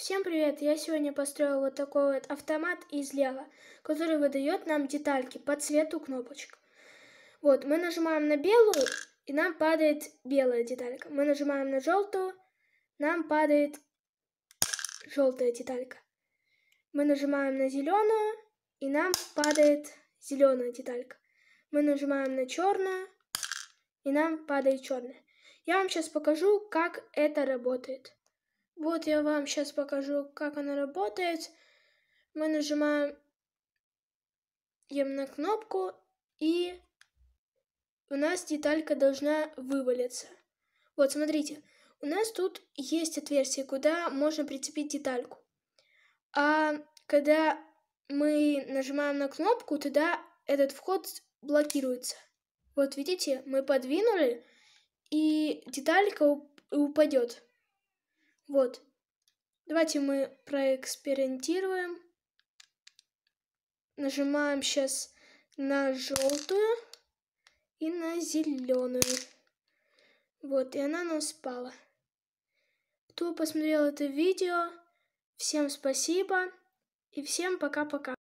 Всем привет! Я сегодня построила вот такой вот автомат из лего, который выдает нам детальки по цвету кнопочек. Вот, мы нажимаем на белую, и нам падает белая деталька. Мы нажимаем на желтую, нам падает желтая деталька. Мы нажимаем на зеленую, и нам падает зеленая деталька. Мы нажимаем на черную, и нам падает черная. Я вам сейчас покажу, как это работает. Вот я вам сейчас покажу, как она работает. Мы нажимаем на кнопку, и у нас деталька должна вывалиться. Вот, смотрите, у нас тут есть отверстие, куда можно прицепить детальку. А когда мы нажимаем на кнопку, тогда этот вход блокируется. Вот видите, мы подвинули, и деталька упадет. Вот. Давайте мы проэкспериментируем. Нажимаем сейчас на желтую и на зеленую. Вот, и она у нас спала. Кто посмотрел это видео, всем спасибо и всем пока-пока.